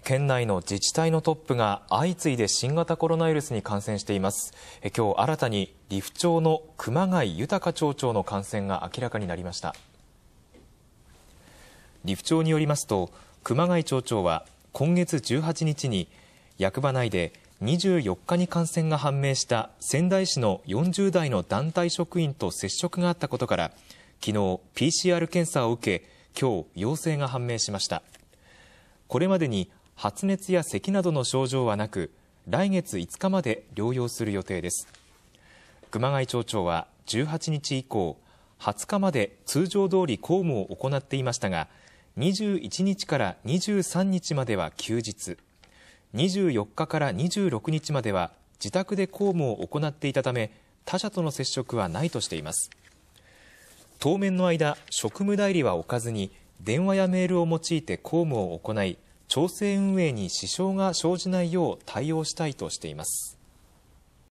県内の自治体のトップが相次いで新型コロナウイルスに感染しています今日新たに利府町の熊谷豊町長の感染が明らかになりました利府町によりますと熊谷町長は今月18日に役場内で24日に感染が判明した仙台市の40代の団体職員と接触があったことから昨日 PCR 検査を受け今日陽性が判明しましたこれまでに発熱や咳などの症状はなく、来月5日まで療養する予定です。熊谷町長は18日以降、20日まで通常通り公務を行っていましたが、21日から23日までは休日、24日から26日までは自宅で公務を行っていたため、他者との接触はないとしています。当面の間、職務代理は置かずに、電話やメールを用いて公務を行い、調整運営に支障が生じないよう対応したいとしています。